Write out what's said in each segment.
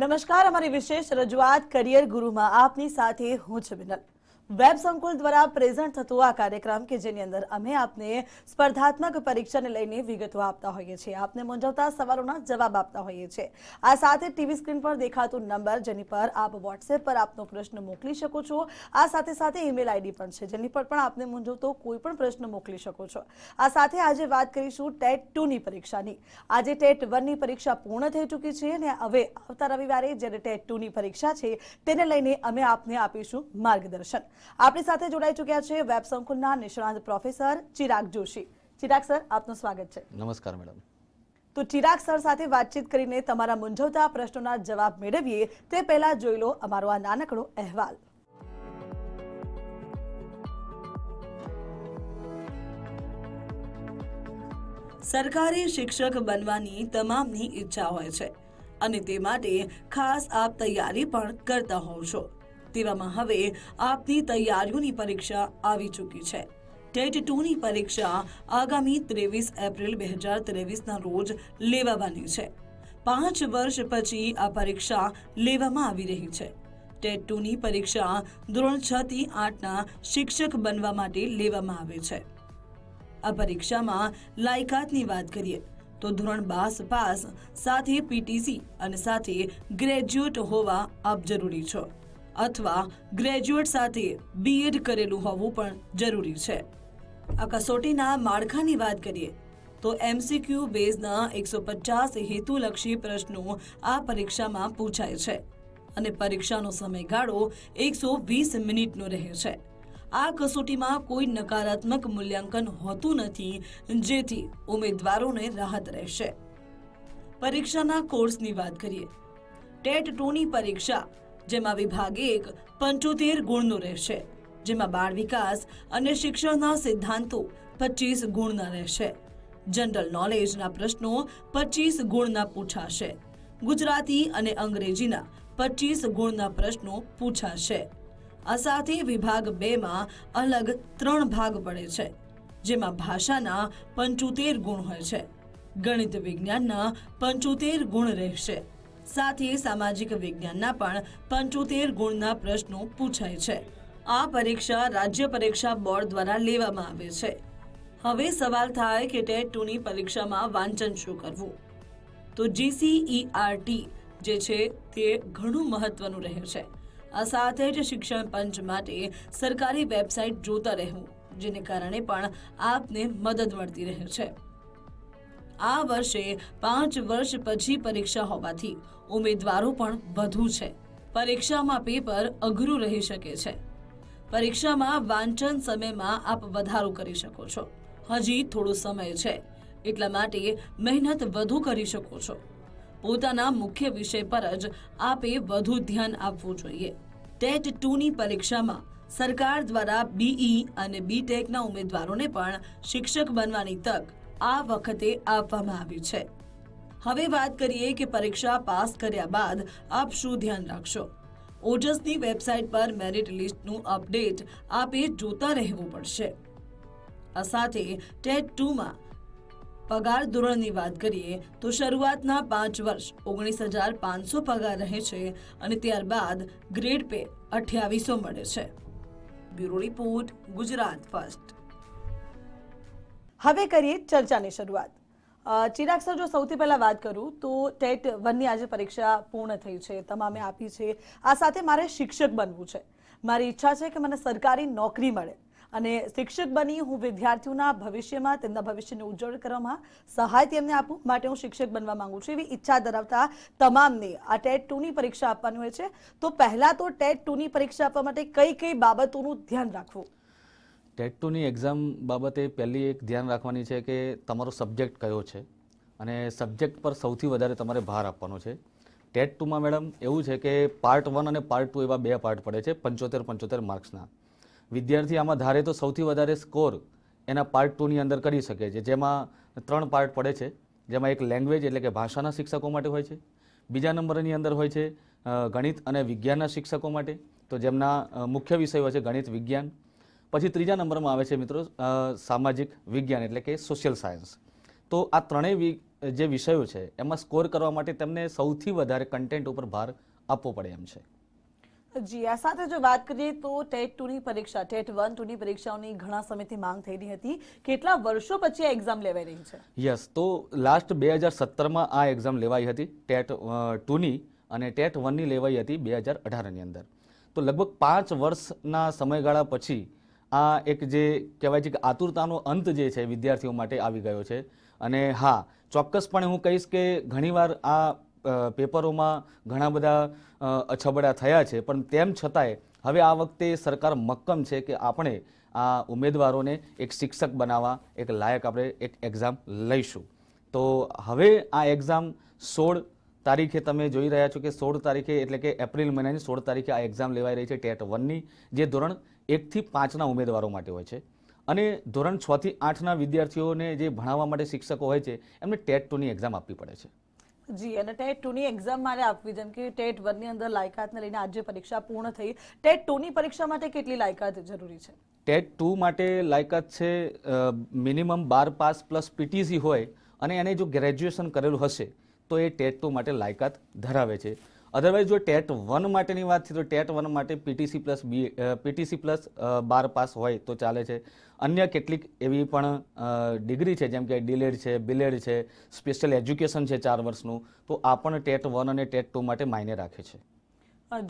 નમસ્કાર અમારી વિશેષ રજૂઆત કરિયર ગુરુમાં આપની સાથે હું છું વિનલ વેબ સંકુલ દ્વારા પ્રેઝન્ટ થતો આ કાર્યક્રમ કે જેની અંદર અમે આપને સ્પર્ધાત્મક પરીક્ષાને લઈને વિગતો આપતા હોઈએ છીએ આપને મૂંઝવતા સવાલોના જવાબ આપતા હોઈએ છીએ આ સાથે ટીવી સ્ક્રીન પર દેખાતો નંબર જેની પર આપ વોટ્સએપ પર આપનો પ્રશ્ન મોકલી શકો છો આ સાથે સાથે ઈમેલ આઈડી પણ છે જેની પર પણ આપને મૂંઝવતો કોઈ પણ પ્રશ્ન મોકલી શકો છો આ સાથે આજે વાત કરીશું ટેટ ટુની પરીક્ષાની આજે ટેટ વનની પરીક્ષા પૂર્ણ થઈ ચૂકી છે અને હવે આવતા રવિવારે જ્યારે ટેટ ટુની પરીક્ષા છે તેને લઈને અમે આપને આપીશું માર્ગદર્શન આપણી સાથે જોડાઈ ચૂક્યા છે વેબ સંકુલના નિષ્ણાંત પ્રોફેસર ચિરાગ જોશી ચિરાગ સર આપનું સ્વાગત છે નમસ્કાર મેડમ તો ચિરાગ સર સાથે વાતચીત કરીને તમારા મૂંઝવતા પ્રશ્નોના જવાબ મેળવીએ તે પહેલા જોઈ લો અમારો આ નાનકડો અહેવાલ સરકારી શિક્ષક બનવાની તમામની ઈચ્છા હોય છે અને તે માટે ખાસ આપ તૈયારી પણ કરતા હોવ છો તેવામાં હવે આપની તૈયારીઓની પરીક્ષા આવી ચૂકી છે ટેટ ટુની પરીક્ષા આગામી ત્રેવીસ એપ્રિલ બે હજાર ત્રેવીસના રોજ લેવાવાની છે પાંચ વર્ષ પછી આ પરીક્ષા લેવામાં આવી રહી છે ટેટ ટુની પરીક્ષા ધોરણ છ થી આઠના શિક્ષક બનવા માટે લેવામાં આવે છે આ પરીક્ષામાં લાયકાતની વાત કરીએ તો ધોરણ બાસ પાસ સાથે પીટીસી અને સાથે ગ્રેજ્યુએટ હોવા આપ જરૂરી છો અથવા ગ્રેજ્યુએટ સાથે બીએડ કરેલું હોવું પણ જરૂરી છે આ કસોટીના માળખાની વાત કરીએ તો એમસીક્યુ બેઝના એકસો પચાસ હેતુલક્ષી પ્રશ્નો આ પરીક્ષામાં પૂછાય છે અને પરીક્ષાનો સમયગાળો એકસો વીસ મિનિટનો રહે છે આ કસોટીમાં કોઈ નકારાત્મક મૂલ્યાંકન હોતું નથી જેથી ઉમેદવારોને રાહત રહેશે પરીક્ષાના કોર્સની વાત કરીએ ટેટ ટુની પરીક્ષા જેમાં વિભાગ એક પંચોતેર ગુણનો રહેશે જેમાં બાળ વિકાસ અને શિક્ષણના સિદ્ધાંતો પચીસ ગુણના રહેશે જનરલ નોલેજના પ્રશ્નો પચીસ ગુણના પૂછાશે ગુજરાતી અને અંગ્રેજીના પચીસ ગુણના પ્રશ્નો પૂછાશે આ સાથે વિભાગ બેમાં અલગ ત્રણ ભાગ પડે છે જેમાં ભાષાના પંચોતેર ગુણ હોય છે ગણિત વિજ્ઞાનના પંચોતેર ગુણ રહેશે સાથે સામાજિક વિજ્ઞાનના પણ પંચોતેર ગુણના પ્રશ્નો પૂછાય છે આ પરીક્ષા રાજ્ય પરીક્ષા બોર્ડ દ્વારા લેવામાં આવે છે હવે સવાલ થાય કે ટેટ ટુની પરીક્ષામાં વાંચન શું કરવું તો જીસીઈઆરટી e જે છે તે ઘણું મહત્વનું રહે છે આ સાથે જ શિક્ષણ પંચ માટે સરકારી વેબસાઇટ જોતા રહેવું જેને કારણે પણ આપને મદદ મળતી રહે છે આ વર્ષે પાંચ વર્ષ પછી પરીક્ષા હોવાથી ઉમેદવારો પણ વધુ છે પરીક્ષામાં પેપર અઘરું રહી શકે છે પરીક્ષામાં વાંચન સમયમાં આપ વધારો કરી શકો છો હજી થોડો સમય છે એટલા માટે મહેનત વધુ કરી શકો છો પોતાના મુખ્ય વિષય પર જ આપે વધુ ધ્યાન આપવું જોઈએ ટેટ ટુની પરીક્ષામાં સરકાર દ્વારા બીઈ e અને બીટેકના ઉમેદવારોને પણ શિક્ષક બનવાની તક આ વખતે આપવામાં આવી છે હવે વાત કરીએ કે પરીક્ષા પાસ કર્યા બાદ આપ શું ધ્યાન રાખશો ઓજસની વેબસાઇટ પર મેરિટ લિસ્ટનું અપડેટ આપે જોતા રહેવું પડશે આ સાથે ટેટ ટુમાં પગાર ધોરણની વાત કરીએ તો શરૂઆતના પાંચ વર્ષ ઓગણીસ હજાર પાંચસો પગાર રહે છે અને ત્યારબાદ ગ્રેડ પે અઠ્યાવીસો મળે છે બ્યુરો રિપોર્ટ ગુજરાત ફર્સ્ટ હવે કરીએ ચર્ચાની શરૂઆત ચિરાગ સર જો સૌથી પહેલા વાત કરું તો ટેટ વનની આજે પરીક્ષા પૂર્ણ થઈ છે તમામે આપી છે આ સાથે મારે શિક્ષક બનવું છે મારી ઈચ્છા છે કે મને સરકારી નોકરી મળે અને શિક્ષક બની હું વિદ્યાર્થીઓના ભવિષ્યમાં તેમના ભવિષ્યને ઉજ્જવળ કરવામાં સહાય તેમને આપું માટે હું શિક્ષક બનવા માંગુ છું એવી ઈચ્છા ધરાવતા તમામને આ ટેટ ટુની પરીક્ષા આપવાની હોય છે તો પહેલાં તો ટેટ ટુની પરીક્ષા આપવા માટે કઈ કઈ બાબતોનું ધ્યાન રાખવું ટેટ ટુની એક્ઝામ બાબતે પહેલી એક ધ્યાન રાખવાની છે કે તમારો સબ્જેક્ટ કયો છે અને સબ્જેક્ટ પર સૌથી વધારે તમારે ભાર આપવાનો છે ટેટ ટુમાં મેડમ એવું છે કે પાર્ટ વન અને પાર્ટ ટુ એવા બે પાર્ટ પડે છે પંચોતેર પંચોતેર માર્ક્સના વિદ્યાર્થી આમાં ધારે તો સૌથી વધારે સ્કોર એના પાર્ટ ટુની અંદર કરી શકે છે જેમાં ત્રણ પાર્ટ પડે છે જેમાં એક લેંગ્વેજ એટલે કે ભાષાના શિક્ષકો માટે હોય છે બીજા નંબરની અંદર હોય છે ગણિત અને વિજ્ઞાનના શિક્ષકો માટે તો જેમના મુખ્ય વિષયો છે ગણિત વિજ્ઞાન પછી ત્રીજા નંબરમાં આવે છે મિત્રો સામાજિક વિજ્ઞાન એટલે કે સોશિયલ સાયન્સ તો આ ત્રણેય જે વિષયો છે એમાં સ્કોર કરવા માટે તેમને સૌથી વધારે કન્ટેન્ટ ઉપર ભાર આપવો પડે એમ છે જી આ સાથે જો વાત કરીએ તો ટેટ ટુની પરીક્ષા ટેટ વન ટુની પરીક્ષાઓની ઘણા સમયથી માંગ થઈ રહી હતી કેટલા વર્ષો પછી આ એક્ઝામ લેવાઈ રહી છે યસ તો લાસ્ટ બે હજાર સત્તરમાં આ એક્ઝામ લેવાઈ હતી ટેટ ટુની અને ટેટ વનની લેવાઈ હતી બે હજાર અઢારની અંદર તો લગભગ પાંચ વર્ષના સમયગાળા પછી આ એક જે કહેવાય છે કે આતુરતાનો અંત જે છે વિદ્યાર્થીઓ માટે આવી ગયો છે અને હા ચોક્કસપણે હું કહીશ કે ઘણીવાર આ પેપરોમાં ઘણા બધા અછબડા થયા છે પણ તેમ છતાંય હવે આ વખતે સરકાર મક્કમ છે કે આપણે આ ઉમેદવારોને એક શિક્ષક બનાવવા એક લાયક આપણે એક એક્ઝામ લઈશું તો હવે આ એક્ઝામ સોળ તારીખે તમે જોઈ રહ્યા છો કે સોળ તારીખે એટલે કે એપ્રિલ મહિનાની સોળ તારીખે આ એક્ઝામ લેવાઈ રહી છે ટેટ વનની જે ધોરણ એકથી પાંચના ઉમેદવારો માટે હોય છે અને ધોરણ છ થી આઠના વિદ્યાર્થીઓને જે ભણાવવા માટે શિક્ષકો હોય છે એમને ટેટ ટુની એક્ઝામ આપવી પડે છે જી અને ટેટ ટુની એક્ઝામ મારે આપવી જેમ કે ટેટ વનની અંદર લાયકાતને લઈને આજે પરીક્ષા પૂર્ણ થઈ ટેટ ટુની પરીક્ષા માટે કેટલી લાયકાત જરૂરી છે ટેટ ટુ માટે લાયકાત છે મિનિમમ બાર પાસ પ્લસ પીટીસી હોય અને એને જો ગ્રેજ્યુએશન કરેલું હશે તો એ ટેટ ટુ માટે લાયકાત ધરાવે છે અધરવાઇઝ જો ટેટ વન માટેની વાત થઈ તો ટેટ વન માટે PTC plus B PTC plus બાર પાસ હોય તો ચાલે છે અન્ય કેટલીક એવી પણ ડિગ્રી છે જેમ કે ડીલેડ છે બિલેડ છે સ્પેશિયલ એજ્યુકેશન છે ચાર વર્ષનું તો આ પણ ટેટ વન અને ટેટ ટુ માટે માયને રાખે છે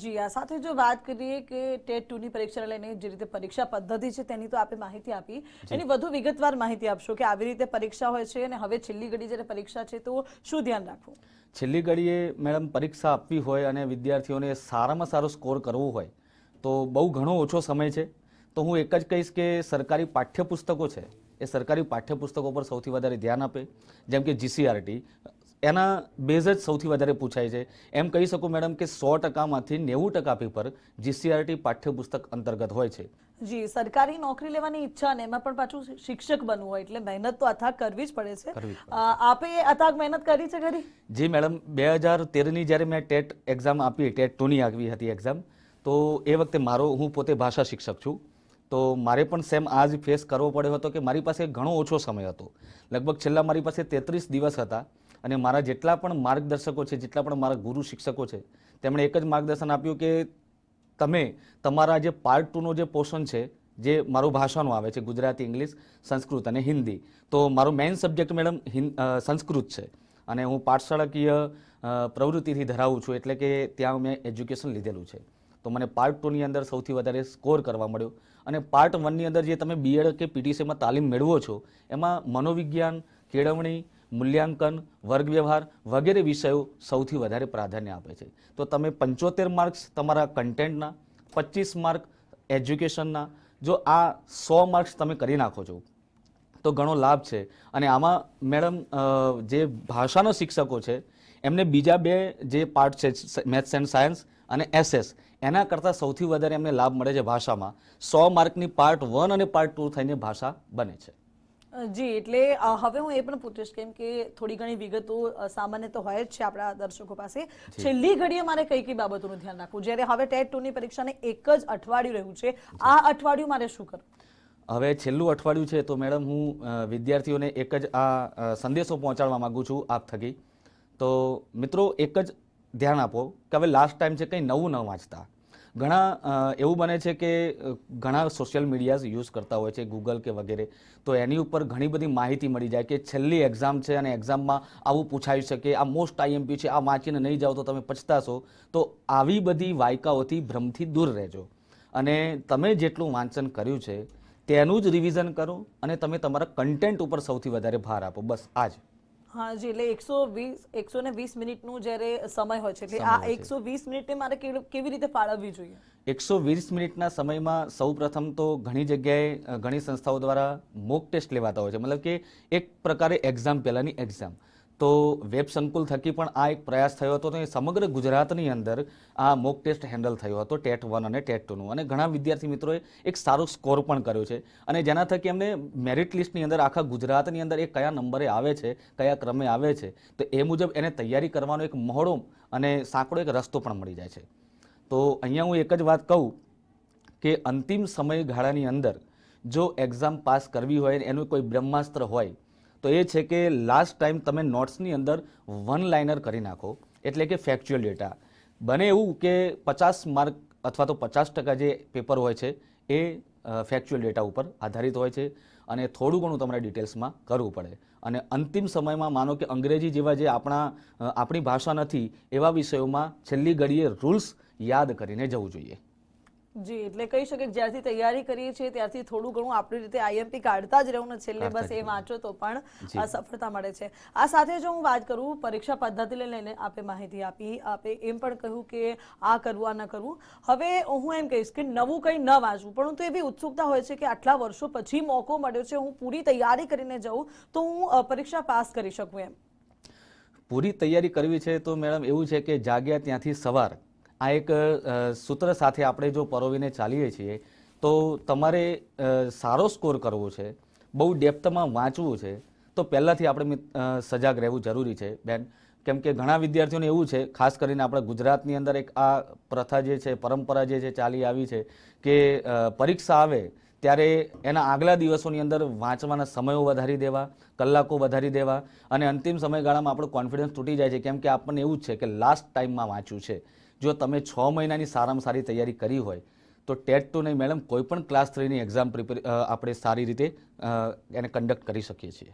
જી આ સાથે જો વાત કરીએ કે ટેટ ટુની પરીક્ષા લઈને જે રીતે પરીક્ષા પદ્ધતિ છે તેની તો આપે માહિતી આપી એની વધુ વિગતવાર માહિતી આપશો કે આવી રીતે પરીક્ષા હોય છે અને હવે છેલ્લી ઘડી જ્યારે પરીક્ષા છે તો શું ધ્યાન રાખવું છેલ્લી ઘડીએ મેડમ પરીક્ષા આપવી હોય અને વિદ્યાર્થીઓને સારામાં સારો સ્કોર કરવો હોય તો બહુ ઘણો ઓછો સમય છે તો હું એક જ કહીશ કે સરકારી પાઠ્યપુસ્તકો છે એ સરકારી પાઠ્યપુસ્તકો પર સૌથી વધારે ધ્યાન આપે જેમ કે જીસીઆરટી એના બેઝ જ સૌથી વધારે પૂછાય છે એમ કહી શકું મેડમ કે સો ટકામાંથી નેવું ટકા પેપર જીસીઆરટી પાઠ્યપુસ્તક અંતર્ગત હોય છે જી સરકારી નોકરી લેવાની ઈચ્છા ને એમાં પણ પાછું શિક્ષક બનવું હોય એટલે મહેનત તો અથાગ કરવી જ પડે છે આપે અથાગ મહેનત કરી છે ખરી જી મેડમ બે હજાર તેરની જ્યારે મેં ટેટ એક્ઝામ આપી ટેટ ટુની આવી હતી એક્ઝામ તો એ વખતે મારો હું પોતે ભાષા શિક્ષક છું તો મારે પણ સેમ આજ ફેસ કરવો પડ્યો હતો કે મારી પાસે ઘણો ઓછો સમય હતો લગભગ છેલ્લા મારી પાસે તેત્રીસ દિવસ હતા અને મારા જેટલા પણ માર્ગદર્શકો છે જેટલા પણ મારા ગુરુ શિક્ષકો છે તેમણે એક જ માર્ગદર્શન આપ્યું કે તમે તમારા જે પાર્ટ ટુનો જે પોર્શન છે જે મારું ભાષાનું આવે છે ગુજરાતી ઇંગ્લિશ સંસ્કૃત અને હિન્દી તો મારો મેઇન સબ્જેક્ટ મેડમ સંસ્કૃત છે અને હું પાઠશાળાકીય પ્રવૃત્તિથી ધરાવું છું એટલે કે ત્યાં મેં એજ્યુકેશન લીધેલું છે તો મને પાર્ટ ટુની અંદર સૌથી વધારે સ્કોર કરવા મળ્યો અને પાર્ટ વનની અંદર જે તમે બીએડ કે પીટીસીમાં તાલીમ મેળવો છો એમાં મનોવિજ્ઞાન કેળવણી મૂલ્યાંકન વર્ગવ્યવહાર વગેરે વિષયો સૌથી વધારે પ્રાધાન્ય આપે છે તો તમે પંચોતેર માર્ક્સ તમારા કન્ટેન્ટના પચીસ માર્ક એજ્યુકેશનના જો આ સો માર્ક્સ તમે કરી નાખો છો તો ઘણો લાભ છે અને આમાં મેડમ જે ભાષાનો શિક્ષકો છે એમને બીજા બે જે પાર્ટ છે મેથ્સ એન્ડ સાયન્સ અને એસએસ એના કરતાં સૌથી વધારે એમને લાભ મળે છે ભાષામાં સો માર્કની પાર્ટ વન અને પાર્ટ ટુ થઈને ભાષા બને છે જી એટલે હવે હું એ પણ પૂછીશ કેમ કે થોડી ઘણી વિગતો સામાન્ય તો હોય જ છે આપણા દર્શકો પાસે છેલ્લી ઘડીએ મારે કઈ કઈ બાબતોનું ધ્યાન રાખવું જ્યારે હવે ટેટ ની પરીક્ષાને એક જ અઠવાડિયું રહ્યું છે આ અઠવાડિયું મારે શું કરવું હવે છેલ્લું અઠવાડિયું છે તો મેડમ હું વિદ્યાર્થીઓને એક જ આ સંદેશો પહોંચાડવા માગું છું આપ થકી તો મિત્રો એક જ ધ્યાન આપો કે હવે લાસ્ટ ટાઈમ છે કંઈ નવું ન વાંચતા ઘણા એવું બને છે કે ઘણા સોશિયલ મીડિયાઝ યુઝ કરતા હોય છે ગૂગલ કે વગેરે તો એની ઉપર ઘણી બધી માહિતી મળી જાય કે છેલ્લી એક્ઝામ છે અને એક્ઝામમાં આવું પૂછાઈ શકે આ મોસ્ટ આઈએમપી છે આ વાંચીને નહીં જાઓ તો તમે પછતાશો તો આવી બધી વાયકાઓથી ભ્રમથી દૂર રહેજો અને તમે જેટલું વાંચન કર્યું છે તેનું જ રિવિઝન કરો અને તમે તમારા કન્ટેન્ટ ઉપર સૌથી વધારે ભાર આપો બસ આ જ હા જી એટલે એકસો વીસ એકસો ને વીસ મિનિટનું જ્યારે સમય હોય છે એટલે આ એકસો વીસ મિનિટને મારે કેવી રીતે ફાળવવી જોઈએ એકસો વીસ મિનિટના સમયમાં સૌ પ્રથમ તો ઘણી જગ્યાએ ઘણી સંસ્થાઓ દ્વારા મોક ટેસ્ટ લેવાતા હોય છે મતલબ કે એક પ્રકારે એક્ઝામ પહેલાંની એક્ઝામ તો વેબ સંકુલ થકી પણ આ એક પ્રયાસ થયો હતો તો એ સમગ્ર ગુજરાતની અંદર આ મોક ટેસ્ટ હેન્ડલ થયો હતો ટેટ વન અને ટેટ ટુનું અને ઘણા વિદ્યાર્થી મિત્રોએ એક સારો સ્કોર પણ કર્યો છે અને જેના થકી એમને મેરિટ લિસ્ટની અંદર આખા ગુજરાતની અંદર એ કયા નંબરે આવે છે કયા ક્રમે આવે છે તો એ મુજબ એને તૈયારી કરવાનો એક મહોળો અને સાંકડો એક રસ્તો પણ મળી જાય છે તો અહીંયા હું એક જ વાત કહું કે અંતિમ સમયગાળાની અંદર જો એક્ઝામ પાસ કરવી હોય એનું કોઈ બ્રહ્માસ્ત્ર હોય તો એ છે કે લાસ્ટ ટાઈમ તમે નોટ્સની અંદર વન લાઇનર કરી નાખો એટલે કે ફેક્ચ્યુઅલ ડેટા બને એવું કે પચાસ માર્ક અથવા તો પચાસ ટકા જે પેપર હોય છે એ ફેક્ચ્યુઅલ ડેટા ઉપર આધારિત હોય છે અને થોડું ઘણું તમારે ડિટેલ્સમાં કરવું પડે અને અંતિમ સમયમાં માનો કે અંગ્રેજી જેવા જે આપણા આપણી ભાષા નથી એવા વિષયોમાં છેલ્લી ઘડીએ રૂલ્સ યાદ કરીને જવું જોઈએ જી એટલે કહી શકે જ્યારથી તૈયારી કરીએ છીએ ત્યારથી થોડું ઘણું આપણી રીતે આઈએમપી કાઢતા જ રહેવું ને છેલ્લે બસ એ વાંચો તો પણ સફળતા મળે છે આ સાથે જો હું વાત કરું પરીક્ષા પદ્ધતિને લઈને આપે માહિતી આપી આપે એમ પણ કહ્યું કે આ કરવું આ ન કરવું હવે હું એમ કહીશ કે નવું કંઈ ન વાંચવું પરંતુ એવી ઉત્સુકતા હોય છે કે આટલા વર્ષો પછી મોકો મળ્યો છે હું પૂરી તૈયારી કરીને જઉં તો હું પરીક્ષા પાસ કરી શકું એમ પૂરી તૈયારી કરવી છે તો મેડમ એવું છે કે જાગ્યા ત્યાંથી સવાર આ એક સૂત્ર સાથે આપણે જો પરોવીને ચાલીએ છીએ તો તમારે સારો સ્કોર કરવો છે બહુ ડેપ્થમાં વાંચવું છે તો પહેલાંથી આપણે સજાગ રહેવું જરૂરી છે બેન કેમ કે ઘણા વિદ્યાર્થીઓને એવું છે ખાસ કરીને આપણા ગુજરાતની અંદર એક આ પ્રથા જે છે પરંપરા જે છે ચાલી આવી છે કે પરીક્ષા આવે ત્યારે એના આગલા દિવસોની અંદર વાંચવાના સમયો વધારી દેવા કલાકો વધારી દેવા અને અંતિમ સમયગાળામાં આપણો કોન્ફિડન્સ તૂટી જાય છે કેમ કે આપણને એવું છે કે લાસ્ટ ટાઈમમાં વાંચ્યું છે જો તમે છ મહિનાની સારામાં સારી તૈયારી કરી હોય તો ટેટ તો નહીં મેડમ કોઈપણ ક્લાસ થ્રીની એક્ઝામ પ્રિપેર આપણે સારી રીતે એને કન્ડક્ટ કરી શકીએ છીએ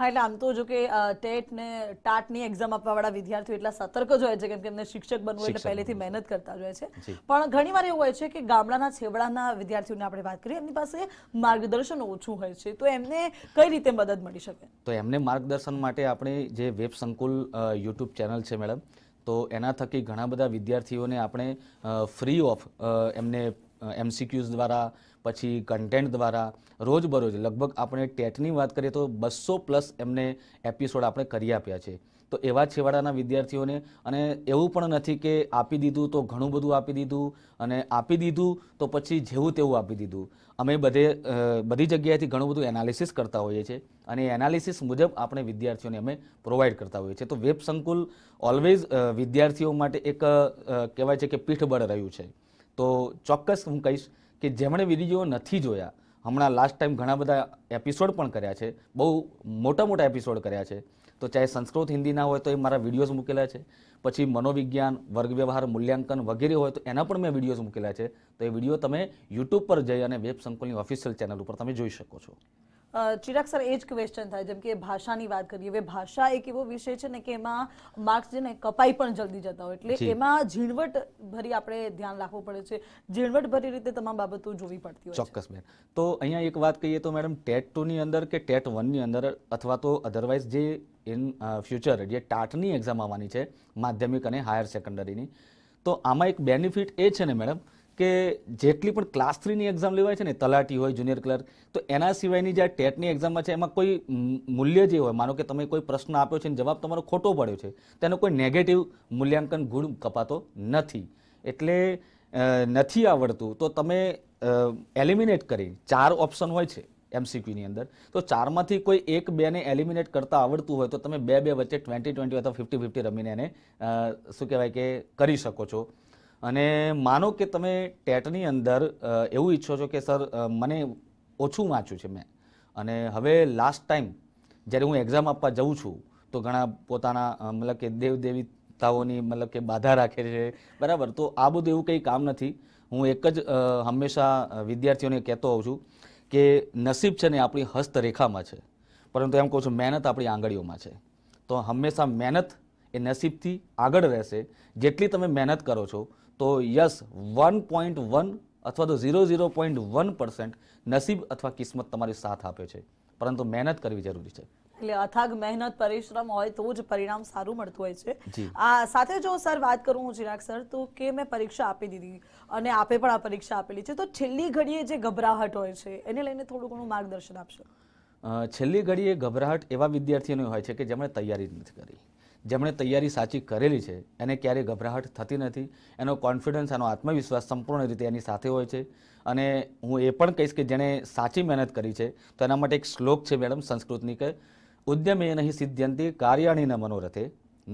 હા એટલે આમ તો જો કે ટેટ ને ટાટની એક્ઝામ આપવાવાળા વિદ્યાર્થીઓ એટલા સતર્ક જ હોય છે કેમ કે એમને શિક્ષક બનવું એટલે પહેલેથી મહેનત કરતા જ હોય છે પણ ઘણી વાર એવું હોય છે કે ગામડાના છેવડાના વિદ્યાર્થીઓને આપણે વાત કરીએ એમની પાસે માર્ગદર્શન ઓછું હોય છે તો એમને કઈ રીતે મદદ મળી શકે તો એમને માર્ગદર્શન માટે આપણે જે વેબ સંકુલ યુટ્યુબ ચેનલ છે મેડમ તો એના થકી ઘણા બધા વિદ્યાર્થીઓને આપણે ફ્રી ઓફ એમને એમસીક્યુઝ દ્વારા પછી કન્ટેન્ટ દ્વારા રોજબરોજ લગભગ આપણે ટેટની વાત કરીએ તો બસો પ્લસ એમને એપિસોડ આપણે કરી આપ્યા છે તો એવા છેવાડાના વિદ્યાર્થીઓને અને એવું પણ નથી કે આપી દીધું તો ઘણું બધું આપી દીધું અને આપી દીધું તો પછી જેવું તેવું આપી દીધું અમે બધે બધી જગ્યાએથી ઘણું બધું એનાલિસિસ કરતા હોઈએ છીએ અને એનાલિસિસ મુજબ આપણે વિદ્યાર્થીઓને અમે પ્રોવાઈડ કરતા હોઈએ છીએ તો વેબ સંકુલ ઓલવેઝ વિદ્યાર્થીઓ માટે એક કહેવાય છે કે પીઠબળ રહ્યું છે તો ચોક્કસ હું કહીશ કે જેમણે વિડીયો નથી જોયા હમણાં લાસ્ટ ટાઈમ ઘણા બધા એપિસોડ પણ કર્યા છે બહુ મોટા મોટા એપિસોડ કર્યા છે તો ચાહે સંસ્કૃત હિન્દીના હોય તો એ મારા વિડીયોઝ મૂકેલા છે પછી મનોવિજ્ઞાન વર્ગવ્યવહાર મૂલ્યાંકન વગેરે હોય તો એના પણ મેં વિડીયોઝ મૂકેલા છે તો એ વિડીયો તમે યુટ્યુબ પર જઈ અને વેબ સંકુલની ઓફિશિયલ ચેનલ ઉપર તમે જોઈ શકો છો ચિરાગ સર એ જ ક્વેશ્ચન થાય જેમ કે ભાષાની વાત કરીએ હવે ભાષા એક એવો વિષય છે ને કે એમાં માર્ક્સ છે ને કપાઈ પણ જલ્દી જતા હોય એટલે એમાં ઝીણવટ ભરી આપણે ધ્યાન રાખવું પડે છે ઝીણવટ ભરી રીતે તમામ બાબતો જોવી પડતી હોય ચોક્કસ બેન તો અહીંયા એક વાત કહીએ તો મેડમ ટેટ ટુની અંદર કે ટેટ વન ની અંદર અથવા તો અધરવાઇઝ જે ઇન ફ્યુચર જે ટાટની એક્ઝામ આવવાની છે માધ્યમિક અને હાયર સેકન્ડરીની તો આમાં એક બેનિફિટ એ છે ને મેડમ કે જેટલી પણ ક્લાસ થ્રીની એક્ઝામ લેવાય છે ને તલાટી હોય જુનિયર ક્લર્ક તો એના સિવાયની જે ટેટની એક્ઝામમાં છે એમાં કોઈ મૂલ્ય જે હોય માનો કે તમે કોઈ પ્રશ્ન આપ્યો છે ને જવાબ તમારો ખોટો પડ્યો છે તેનો કોઈ નેગેટિવ મૂલ્યાંકન ગુણ કપાતો નથી એટલે નથી આવડતું તો તમે એલિમિનેટ કરી ચાર ઓપ્શન હોય છે એમસીક્યુની અંદર તો ચારમાંથી કોઈ એક બેને એલિમિનેટ કરતાં આવડતું હોય તો તમે બે બે વચ્ચે ટ્વેન્ટી ટ્વેન્ટી અથવા ફિફ્ટી ફિફ્ટી રમીને એને શું કહેવાય કે કરી શકો છો અને માનો કે તમે ટેટની અંદર એવું ઈચ્છો છો કે સર મને ઓછું વાંચ્યું છે મેં અને હવે લાસ્ટ ટાઈમ જ્યારે હું એક્ઝામ આપવા જઉં છું તો ઘણા પોતાના મતલબ કે દેવ દેવીતાઓની મતલબ કે બાધા રાખે છે બરાબર તો આ બધું એવું કંઈ કામ નથી હું એક જ હંમેશા વિદ્યાર્થીઓને કહેતો હોઉં છું કે નસીબ છે ને આપણી હસ્તરેખામાં છે પરંતુ એમ કહું છું મહેનત આપણી આંગળીઓમાં છે તો હંમેશા મહેનત એ નસીબથી આગળ રહેશે જેટલી તમે મહેનત કરો છો તો યસ વન પોઈન્ટ વન અથવા તો zero zero point one percent નસીબ અથવા કિસ્મત તમારી સાથ આપે છે પરંતુ મહેનત કરવી જરૂરી છે એટલે અથાગ મહેનત પરિશ્રમ હોય તો જ પરિણામ સારું મળતું હોય છે આ સાથે જો સર વાત કરું હું ચિરાગ સર તો કે મેં પરીક્ષા આપી દીધી અને આપે પણ આ પરીક્ષા આપેલી છે તો છેલ્લી ઘડીએ જે ગભરાહટ હોય છે એને લઈને થોડું ઘણું માર્ગદર્શન આપશો છેલ્લી ઘડીએ ગભરાહટ એવા વિદ્યાર્થીઓની હોય છે કે જેમણે તૈયારી જ નથી કરી જેમણે તૈયારી સાચી કરેલી છે એને ક્યારેય ગભરાહટ થતી નથી એનો કોન્ફિડન્સ એનો આત્મવિશ્વાસ સંપૂર્ણ રીતે એની સાથે હોય છે અને હું એ પણ કહીશ કે જેણે સાચી મહેનત કરી છે તો એના માટે એક શ્લોક છે મેડમ સંસ્કૃતની કે ઉદ્યમે નહીં સિદ્ધ્યંતી કાર્યાણીને મનોરથે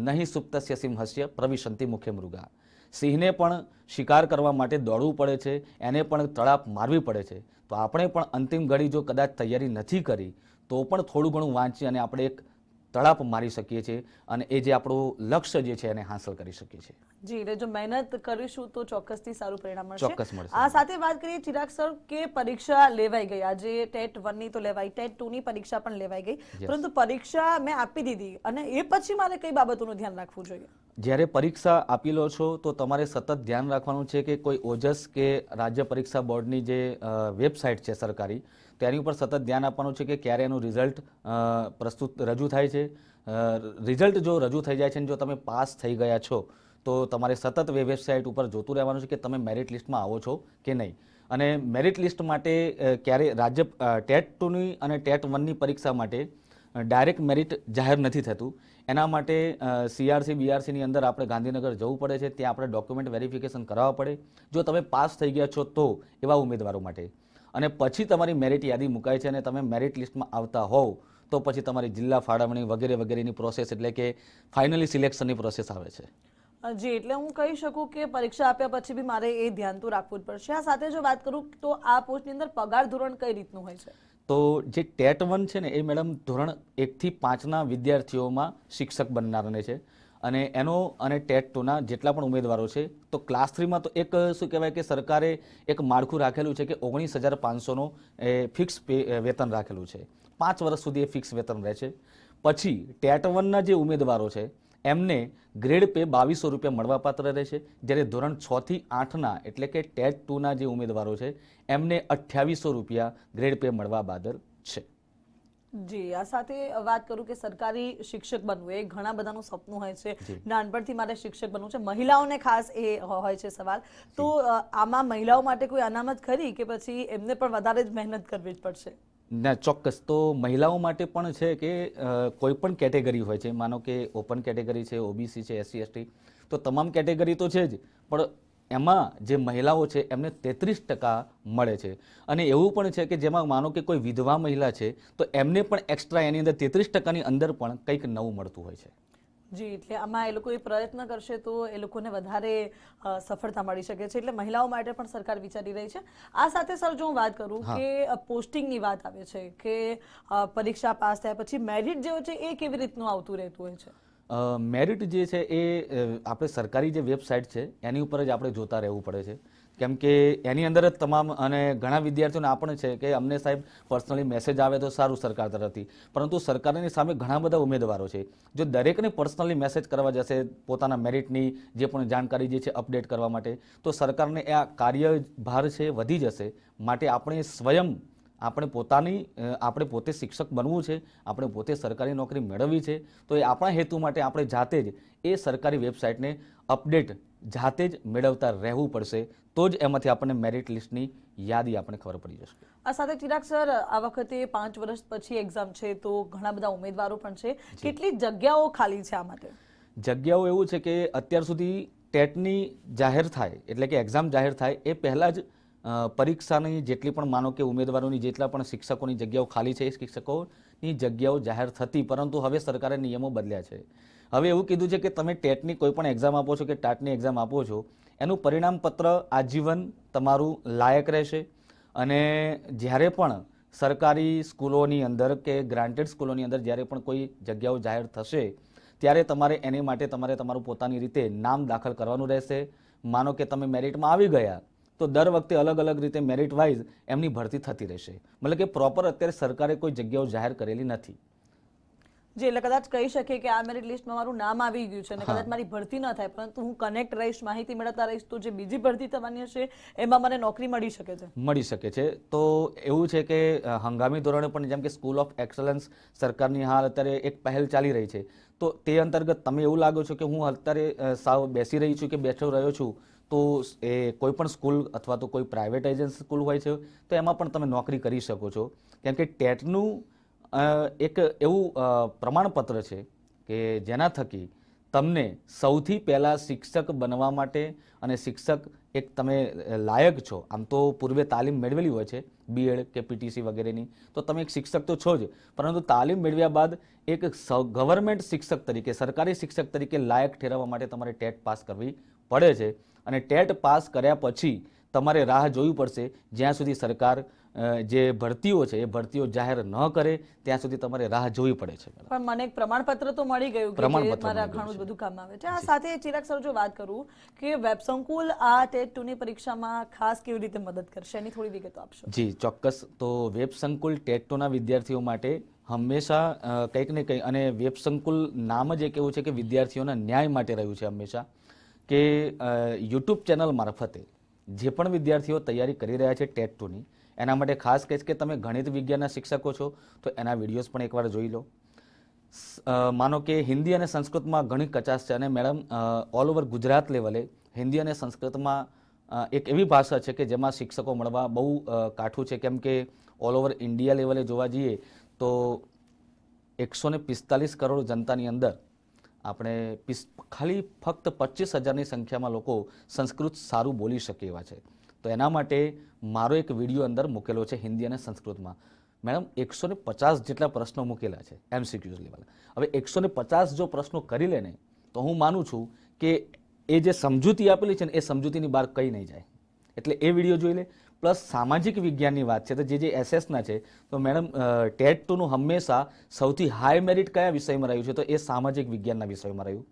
નહીં સુપ્તસ્ય સિંહસ્ય પ્રવિશંતિ મુખ્ય મૃગા સિંહને પણ શિકાર કરવા માટે દોડવું પડે છે એને પણ તળાપ મારવી પડે છે તો આપણે પણ અંતિમ ઘડી જો કદાચ તૈયારી નથી કરી તો પણ થોડું ઘણું વાંચી અને આપણે એક તળાપ મારી શકીએ છીએ અને એ જે આપણું લક્ષ્ય જે છે એને હાંસલ કરી શકીએ છીએ જી એટલે જો મહેનત કરીશું તો ચોક્કસથી સારું પરિણામ મળશે ચોક્કસ મળશે આ સાથે વાત કરીએ ચિરાગ સર કે પરીક્ષા લેવાઈ ગઈ આજે ટેટ વન ની તો લેવાઈ ટેટ ટુ ની પરીક્ષા પણ લેવાઈ ગઈ પરંતુ પરીક્ષા મેં આપી દીધી અને એ પછી મારે કઈ બાબતોનું ધ્યાન રાખવું જોઈએ જ્યારે પરીક્ષા આપી લો છો તો તમારે સતત ધ્યાન રાખવાનું છે કે કોઈ ઓજસ કે રાજ્ય પરીક્ષા બોર્ડની જે વેબસાઇટ છે સરકારી તેની ઉપર સતત ધ્યાન આપવાનું છે કે ક્યારે એનું રિઝલ્ટ પ્રસ્તુત રજૂ થાય છે રિઝલ્ટ જો રજૂ થઈ જાય છે ને જો તમે પાસ થઈ ગયા છો તો તમારે સતત વેબસાઇટ ઉપર જોતું રહેવાનું છે કે તમે મેરિટ લિસ્ટમાં આવો છો કે નહીં અને મેરિટ લિસ્ટ માટે ક્યારે રાજ્ય ટેટ ટુની અને ટેટ વનની પરીક્ષા માટે ડાયરેક્ટ મેરિટ જાહેર નથી થતું એના માટે સીઆરસી બીઆરસીની અંદર આપણે ગાંધીનગર જવું પડે છે ત્યાં આપણે ડોક્યુમેન્ટ વેરિફિકેશન કરાવવા પડે જો તમે પાસ થઈ ગયા છો તો એવા ઉમેદવારો માટે અને પછી તમારી મેરિટ યાદી મુકાય છે અને તમે મેરિટ લિસ્ટમાં આવતા હોવ તો પછી તમારી જિલ્લા ફાળવણી વગેરે વગેરેની પ્રોસેસ એટલે કે ફાઇનલી સિલેક્શનની પ્રોસેસ આવે છે જી એટલે હું કહી શકું કે પરીક્ષા આપ્યા પછી બી મારે એ ધ્યાન તો રાખવું જ પડશે આ સાથે જો વાત કરું તો આ પોસ્ટની અંદર પગાર ધોરણ કઈ રીતનું હોય છે તો જે ટેટ વન છે ને એ મેડમ ધોરણ એકથી પાંચના વિદ્યાર્થીઓમાં શિક્ષક બનનારને છે અને એનો અને ટેટ ટુના જેટલા પણ ઉમેદવારો છે તો ક્લાસ થ્રીમાં તો એક શું કહેવાય કે સરકારે એક માળખું રાખેલું છે કે ઓગણીસ હજાર પાંચસોનો એ ફિક્સ વેતન રાખેલું છે પાંચ વર્ષ સુધી એ ફિક્સ વેતન રહે છે પછી ટેટ વનના જે ઉમેદવારો છે એમને ગ્રેડ પે બાવીસો રૂપિયા મળવાપાત્ર રહેશે જ્યારે ધોરણ છથી આઠના એટલે કે ટેટ ટુના જે ઉમેદવારો છે એમને અઠ્યાવીસો રૂપિયા ગ્રેડ પે મળવા બાદર છે જી આ સાથે વાત કરું કે સરકારી શિક્ષક બનવું એ ઘણા બધાનું સપનું હોય છે નાનપણથી મારે શિક્ષક બનવું છે મહિલાઓને ખાસ એ હોય છે સવાલ તો આમાં મહિલાઓ માટે કોઈ અનામત ખરી કે પછી એમને પણ વધારે જ મહેનત કરવી જ પડશે ના ચોક્કસ તો મહિલાઓ માટે પણ છે કે કોઈ પણ કેટેગરી હોય છે માનો કે ઓપન કેટેગરી છે ઓબીસી છે એસસી એસટી તો તમામ કેટેગરી તો છે જ પણ એમાં જે મહિલાઓ છે એમને તેત્રીસ ટકા મળે છે અને એવું પણ છે કે જેમાં માનો કે કોઈ વિધવા મહિલા છે તો એમને પણ એક્સ્ટ્રા એની અંદર તેત્રીસ ટકાની અંદર પણ કંઈક નવું મળતું હોય છે જી એટલે આમાં એ લોકો એ પ્રયત્ન કરશે તો એ લોકોને વધારે સફળતા મળી શકે છે એટલે મહિલાઓ માટે પણ સરકાર વિચારી રહી છે આ સાથે સર જો હું વાત કરું કે પોસ્ટિંગની વાત આવે છે કે પરીક્ષા પાસ થયા પછી મેરિટ જે છે એ કેવી રીતનું આવતું રહેતું હોય છે મેરિટ જે છે એ આપણે સરકારી જે વેબસાઇટ છે એની ઉપર જ આપણે જોતા રહેવું પડે છે કેમ કે એની અંદર જ તમામ અને ઘણા વિદ્યાર્થીઓને આપણને છે કે અમને સાહેબ પર્સનલી મેસેજ આવે તો સારું સરકાર તરફથી પરંતુ સરકારની સામે ઘણા બધા ઉમેદવારો છે જો દરેકને પર્સનલી મેસેજ કરવા જશે પોતાના મેરિટની જે પણ જાણકારી જે છે અપડેટ કરવા માટે તો સરકારને આ કાર્યભાર છે વધી જશે માટે આપણે સ્વયં આપણે પોતાની આપણે પોતે શિક્ષક બનવું છે આપણે પોતે સરકારી નોકરી મેળવવી છે તો એ આપણા હેતુ માટે આપણે જાતે જ એ સરકારી વેબસાઇટને અપડેટ જાતે જ મેળવતા રહેવું પડશે તો જ એમાંથી આપણને મેરિટ લિસ્ટની યાદી આપણે ખબર પડી જશે આ સાથે ચિરાગ સર આ વખતે પાંચ વર્ષ પછી એક્ઝામ છે તો ઘણા બધા ઉમેદવારો પણ છે કેટલી જગ્યાઓ ખાલી છે આ માટે જગ્યાઓ એવું છે કે અત્યાર સુધી ટેટની જાહેર થાય એટલે કે એક્ઝામ જાહેર થાય એ પહેલાં જ પરીક્ષાની જેટલી પણ માનો કે ઉમેદવારોની જેટલા પણ શિક્ષકોની જગ્યાઓ ખાલી છે એ શિક્ષકોની જગ્યાઓ જાહેર થતી પરંતુ હવે સરકારે નિયમો બદલ્યા છે હવે એવું કીધું છે કે તમે ટેટની કોઈ પણ એક્ઝામ આપો છો કે ટાટની એક્ઝામ આપો છો એનું પરિણામપત્ર આજીવન તમારું લાયક રહેશે અને જ્યારે પણ સરકારી સ્કૂલોની અંદર કે ગ્રાન્ટેડ સ્કૂલોની અંદર જ્યારે પણ કોઈ જગ્યાઓ જાહેર થશે ત્યારે તમારે એની માટે તમારે તમારું પોતાની રીતે નામ દાખલ કરવાનું રહેશે માનો કે તમે મેરિટમાં આવી ગયા તો દર વખતે અલગ અલગ રીતે મેરિટ વાઇઝ એમની ભરતી થતી રહેશે મતલબ કે પ્રોપર અત્યારે સરકારે કોઈ જગ્યાઓ જાહેર કરેલી નથી જે એટલે કદાચ કહી શકે કે આ મેરિટ લિસ્ટમાં મારું નામ આવી ગયું છે અને કદાચ મારી ભરતી ન થાય પરંતુ હું કનેક્ટ રહીશ માહિતી મેળવતા રહીશ તો જે બીજી ભરતી થવાની હશે એમાં મને નોકરી મળી શકે છે મળી શકે છે તો એવું છે કે હંગામી ધોરણે પણ જેમ કે સ્કૂલ ઓફ એક્સલન્સ સરકારની હાલ અત્યારે એક પહેલ ચાલી રહી છે તો તે અંતર્ગત તમે એવું લાગો છો કે હું અત્યારે સાવ બેસી રહી છું કે બેઠો રહ્યો છું તો એ કોઈ પણ સ્કૂલ અથવા તો કોઈ પ્રાઇવેટ એજન્સી સ્કૂલ હોય છે તો એમાં પણ તમે નોકરી કરી શકો છો કેમ કે ટેટનું એક એવું પ્રમાણપત્ર છે કે જેના થકી તમને સૌથી પહેલાં શિક્ષક બનવા માટે અને શિક્ષક એક તમે લાયક છો આમ તો પૂર્વે તાલીમ મેળવેલી હોય છે બીએડ કે પીટીસી વગેરેની તો તમે એક શિક્ષક તો છો જ પરંતુ તાલીમ મેળવ્યા બાદ એક ગવર્મેન્ટ શિક્ષક તરીકે સરકારી શિક્ષક તરીકે લાયક ઠેરવવા માટે તમારે ટેટ પાસ કરવી પડે છે અને ટેટ પાસ કર્યા પછી તમારે રાહ જોવી પડશે જ્યાં સુધી સરકાર જે ભરતીઓ છે એ ભરતીઓ જાહેર ન કરે ત્યાં સુધી તમારે રાહ જોવી પડે છે પણ મને એક પ્રમાણપત્ર તો મળી ગયું પ્રમાણપત્ર મારા ઘણું બધું કામ આવે છે આ સાથે ચિરાગ સર જો વાત કરું કે વેબ સંકુલ આ ટેટ ટુની પરીક્ષામાં ખાસ કેવી રીતે મદદ કરશે એની થોડી વિગતો આપશો જી ચોક્કસ તો વેબ સંકુલ ટેટ ટુના વિદ્યાર્થીઓ માટે હંમેશા કંઈક ને કંઈક અને વેબ સંકુલ નામ જ એક એવું છે કે વિદ્યાર્થીઓના ન્યાય માટે રહ્યું છે હંમેશા કે યુટ્યુબ ચેનલ મારફતે જે પણ વિદ્યાર્થીઓ તૈયારી કરી રહ્યા છે ટેટ ટુની એના માટે ખાસ કહીશ કે તમે ગણિત વિજ્ઞાનના શિક્ષકો છો તો એના વિડીયોઝ પણ એકવાર જોઈ લો માનો કે હિન્દી અને સંસ્કૃતમાં ઘણી કચાશ છે અને મેડમ ઓલ ઓવર ગુજરાત લેવલે હિન્દી અને સંસ્કૃતમાં એક એવી ભાષા છે કે જેમાં શિક્ષકો મળવા બહુ કાઠું છે કેમ કે ઓલ ઓવર ઇન્ડિયા લેવલે જોવા જઈએ તો એકસો ને પિસ્તાલીસ કરોડ જનતાની અંદર આપણે ખાલી ફક્ત પચીસ હજારની સંખ્યામાં લોકો સંસ્કૃત સારું બોલી શકે એવા છે તો એના માટે મારો એક વિડીયો અંદર મૂકેલો છે હિન્દી અને સંસ્કૃતમાં મેડમ એકસો ને પચાસ જેટલા પ્રશ્નો મૂકેલા છે એમસીક્યુઝ લેવલ હવે એકસો ને પચાસ જો પ્રશ્નો કરી લે ને તો હું માનું છું કે એ જે સમજૂતી આપેલી છે ને એ સમજૂતીની બહાર કંઈ નહીં જાય એટલે એ વિડીયો જોઈ લે પ્લસ સામાજિક વિજ્ઞાનની વાત છે તો જે જે એસએસના છે તો મેડમ ટેટ ટુનું હંમેશા સૌથી હાઈ મેરિટ કયા વિષયમાં રહ્યું છે તો એ સામાજિક વિજ્ઞાનના વિષયમાં રહ્યું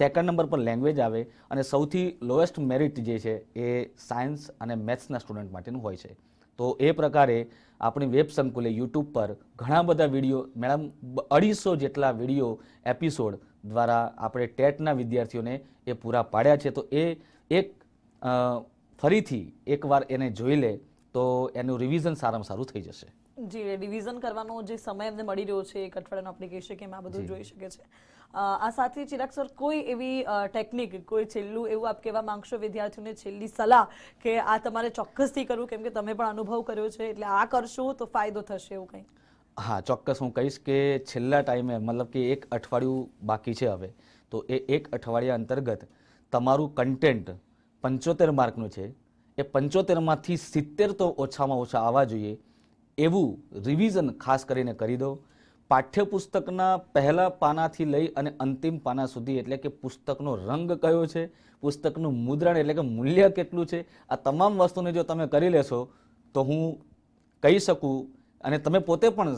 સેકન્ડ નંબર પર લેંગ્વેજ આવે અને સૌથી લોએસ્ટ મેરિટ જે છે એ સાયન્સ અને મેથ્સના સ્ટુડન્ટ માટેનું હોય છે તો એ પ્રકારે આપણી વેબ સંકુલે યુટ્યુબ પર ઘણા બધા વિડીયો મેડમ અઢીસો જેટલા વિડીયો એપિસોડ દ્વારા આપણે ટેટના વિદ્યાર્થીઓને એ પૂરા પાડ્યા છે તો એ એક ફરીથી એકવાર એને જોઈ લે તો એનું રિવિઝન સારામાં સારું થઈ જશે જી રિવિઝન કરવાનો જે સમય એમને મળી રહ્યો છે એક અઠવાડિયાનો આપણે કહી શકીએ આ બધું જોઈ શકે છે આ સાથે ચિરાગ સર કોઈ એવી ટેકનિક કોઈ છેલ્લું એવું આપ કહેવા માંગશો વિદ્યાર્થીઓને છેલ્લી સલાહ કે આ તમારે ચોક્કસથી કરવું કેમ કે તમે પણ અનુભવ કર્યો છે એટલે આ કરશો તો ફાયદો થશે એવું કંઈ હા ચોક્કસ હું કહીશ કે છેલ્લા ટાઈમે મતલબ કે એક અઠવાડિયું બાકી છે હવે તો એ એક અઠવાડિયા અંતર્ગત તમારું કન્ટેન્ટ પંચોતેર માર્કનું છે એ પંચોતેરમાંથી સિત્તેર તો ઓછામાં ઓછા આવવા જોઈએ એવું રિવિઝન ખાસ કરીને કરી દો પાઠ્યપુસ્તકના પહેલા પાનાથી લઈ અને અંતિમ પાના સુધી એટલે કે પુસ્તકનો રંગ કયો છે પુસ્તકનું મુદ્રણ એટલે કે મૂલ્ય કેટલું છે આ તમામ વસ્તુને જો તમે કરી લેશો તો હું કહી શકું અને તમે પોતે પણ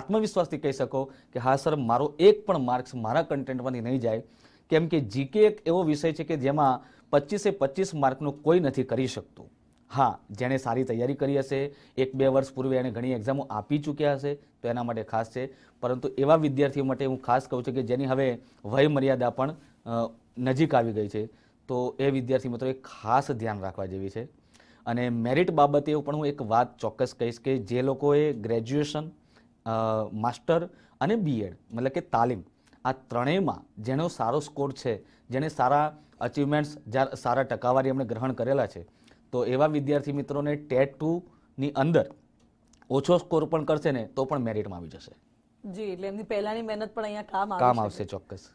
આત્મવિશ્વાસથી કહી શકો કે હા સર મારો એક પણ માર્ક્સ મારા કન્ટેન્ટમાંથી નહીં જાય કેમ કે જીકે એક એવો વિષય છે કે જેમાં પચીસે પચીસ માર્કનું કોઈ નથી કરી શકતું હા જેણે સારી તૈયારી કરી હશે એક બે વર્ષ પૂર્વે એણે ઘણી એક્ઝામો આપી ચૂક્યા હશે તો એના માટે ખાસ છે પરંતુ એવા વિદ્યાર્થીઓ માટે હું ખાસ કહું છું કે જેની હવે વય મર્યાદા પણ નજીક આવી ગઈ છે તો એ વિદ્યાર્થી મિત્રો ખાસ ધ્યાન રાખવા જેવી છે અને મેરિટ બાબતે પણ હું એક વાત ચોક્કસ કહીશ કે જે લોકોએ ગ્રેજ્યુએશન માસ્ટર અને બીએડ મતલબ કે તાલીમ આ ત્રણેયમાં જેનો સારો સ્કોર છે જેણે સારા અચીવમેન્ટ્સ સારા ટકાવારી એમણે ગ્રહણ કરેલા છે તો એવા વિદ્યાર્થી મિત્રોને ટેટ ટુની અંદર ઓછો સ્કોર પણ કરશે ને તો પણ મેરિટમાં આવી જશે જી એટલે એમની પહેલાની મહેનત પણ અહીંયા કામ આવશે કામ આવશે ચોક્કસ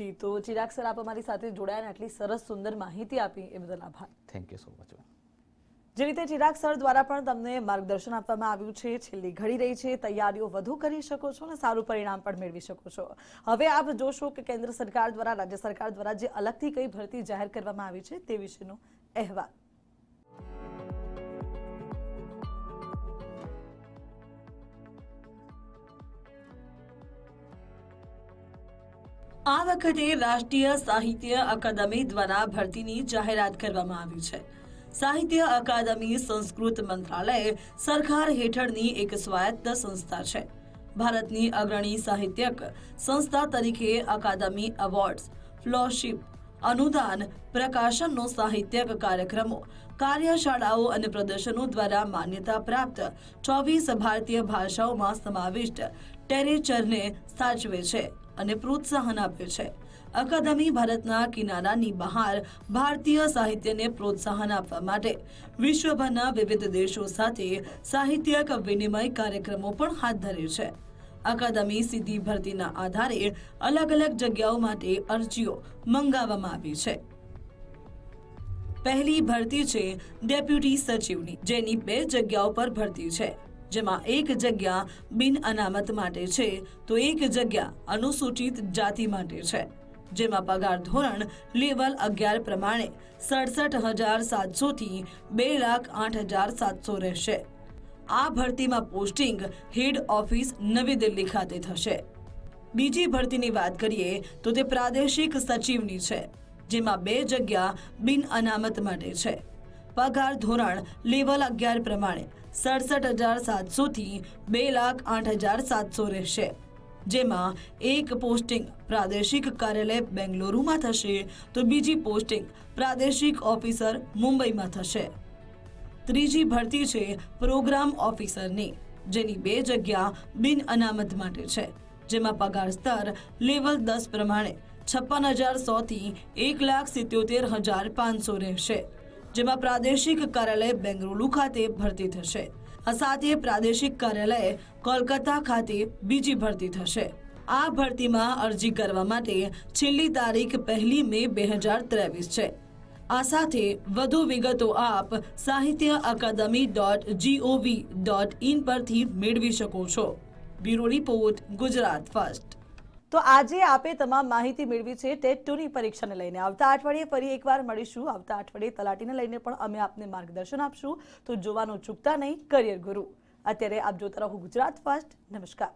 જી તો ચિરાગ સર આપ અમારી સાથે જોડાયા અને આટલી સરસ સુંદર માહિતી આપી એ બદલ આભાર થેન્ક યુ સો મચ જે રીતે ચિરાગ સર દ્વારા પણ તમને માર્ગદર્શન આપવામાં આવ્યું છે છેલ્લી ઘડી રહી છે તૈયારીઓ વધુ કરી શકો છો અને સારું પરિણામ પણ મેળવી શકો છો હવે આપ જોશો કે કેન્દ્ર સરકાર દ્વારા રાજ્ય સરકાર દ્વારા જે અલગથી કઈ ભરતી જાહેર કરવામાં આવી છે તે વિશેનો અહેવાલ આ વખતે રાષ્ટ્રીય સાહિત્ય અકાદમી દ્વારા ભરતીની જાહેરાત કરવામાં આવી છે સાહિત્ય અકાદમી સંસ્કૃત મંત્રાલય સરકાર હેઠળની એક સ્વાયત્ત સંસ્થા છે ભારતની અગ્રણી સાહિત્યક સંસ્થા તરીકે અકાદમી એવોર્ડ્સ ફ્લોશિપ અનુદાન પ્રકાશનનો સાહિત્યક કાર્યક્રમો કાર્યશાળાઓ અને પ્રદર્શનો દ્વારા માન્યતા પ્રાપ્ત ચોવીસ ભારતીય ભાષાઓમાં સમાવિષ્ટ ટેરેચરને સાચવે છે અને પ્રોત્સાહન આપે છે અકાદમી ભારતના કિનારાની બહાર ભારતીય સાહિત્યને પ્રોત્સાહન આપવા માટે વિશ્વભરના વિવિધ દેશો સાથે સાહિત્યક વિનિમય કાર્યક્રમો પણ હાથ ધરે છે અકાદમી સીધી ભરતીના આધારે અલગ અલગ જગ્યાઓ માટે અરજીઓ મંગાવવામાં આવી છે પહેલી ભરતી છે ડેપ્યુટી સચિવની જેની બે જગ્યાઓ પર ભરતી છે જેમાં એક જગ્યા બિન અનામત માટે છે તો એક જગ્યા અનુસૂચિત જાતિ માટે છે જેમાં પગાર ધોરણ લેવલ અગિયાર પ્રમાણે સડસઠ હજાર સાતસોથી બે લાખ આઠ હજાર સાતસો રહેશે આ ભરતીમાં પોસ્ટિંગ હેડ ઓફિસ નવી દિલ્હી ખાતે થશે બીજી ભરતીની વાત કરીએ તો તે પ્રાદેશિક સચિવની છે જેમાં બે જગ્યા બિન અનામત માટે છે પગાર ધોરણ લેવલ અગિયાર પ્રમાણે સડસઠ હજાર સાતસોથી બે લાખ આઠ હજાર સાતસો રહેશે જેમાં એક પોસ્ટિંગ પ્રાદેશિક કાર્યાલય બેંગલુરુમાં થશે તો બીજી પોસ્ટિંગ પ્રાદેશિક ઓફિસર મુંબઈમાં થશે ત્રીજી ભરતી છે પ્રોગ્રામ ઓફિસરની જેની બે જગ્યા બિન અનામત માટે છે જેમાં પગાર સ્તર લેવલ દસ પ્રમાણે છપ્પન હજાર સોથી એક લાખ સિત્યોતેર હજાર પાંચસો રહેશે જેમાં પ્રાદેશિક કાર્યાલય બેંગલુરુ ખાતે ભરતી થશે આ સાથે પ્રાદેશિક કાર્યાલય કોલકાતા ખાતે બીજી ભરતી થશે આ ભરતીમાં અરજી કરવા માટે છેલ્લી તારીખ પહેલી મે બે હજાર ત્રેવીસ છે આ સાથે વધુ વિગતો આપ Sahitya Akademi dot gov dot in પરથી મેળવી શકો છો બ્યુરો રિપોર્ટ ગુજરાત ફર્સ્ટ તો આજે આપે તમામ માહિતી મેળવી છે ટેટ ટુની પરીક્ષાને લઈને આવતા અઠવાડિયે ફરી એકવાર મળીશું આવતા અઠવાડિયે તલાટીને લઈને પણ અમે આપને માર્ગદર્શન આપશું તો જોવાનું ચૂકતા નહીં કરિયર ગુરુ અત્યારે આપ જોતા રહો ગુજરાત ફર્સ્ટ નમસ્કાર